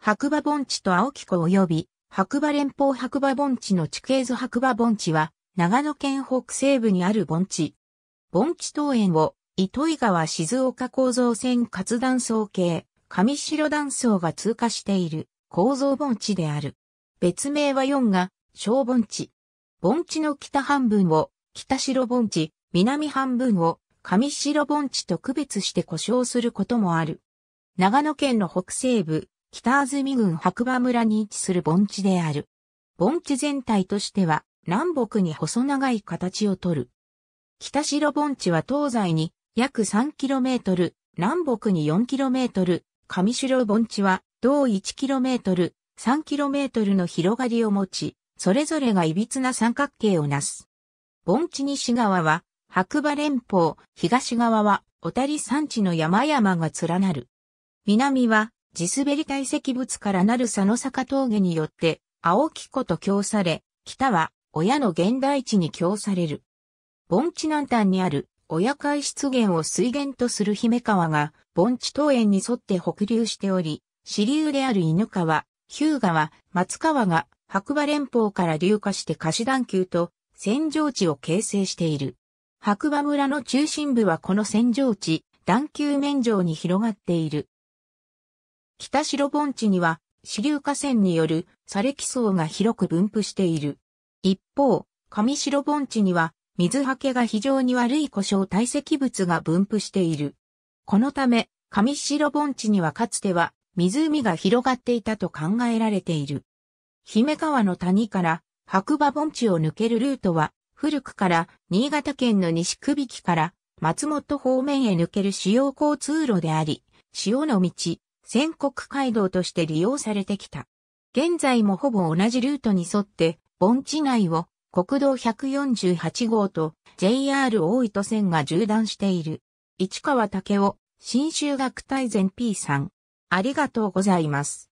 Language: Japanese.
白馬盆地と青木湖及び白馬連邦白馬盆地の地形図白馬盆地は長野県北西部にある盆地。盆地東園を糸魚川静岡構造線活断層系、上白断層が通過している構造盆地である。別名は4が小盆地。盆地の北半分を北白盆地、南半分を上白盆地と区別して呼称することもある。長野県の北西部、北安住郡白馬村に位置する盆地である。盆地全体としては南北に細長い形をとる。北白盆地は東西に約 3km、南北に 4km、上白盆地は同 1km、3km の広がりを持ち、それぞれが歪な三角形をなす。盆地西側は白馬連邦、東側は小谷山地の山々が連なる。南は地滑り堆積物からなる佐野坂峠によって、青木湖と供され、北は親の現代地に供される。盆地南端にある親海湿原を水源とする姫川が盆地東園に沿って北流しており、支流である犬川、日向川、松川が白馬連邦から流下して貸し段丘と扇状地を形成している。白馬村の中心部はこの扇状地、段丘面上に広がっている。北城盆地には支流河川による砂礫層が広く分布している。一方、上城盆地には水はけが非常に悪い故障堆積物が分布している。このため、上城盆地にはかつては湖が広がっていたと考えられている。姫川の谷から白馬盆地を抜けるルートは古くから新潟県の西区引から松本方面へ抜ける主要交通路であり、潮の道、戦国街道として利用されてきた。現在もほぼ同じルートに沿って、盆地内を国道148号と JR 大糸線が縦断している。市川武雄、新州学大全 P さん。ありがとうございます。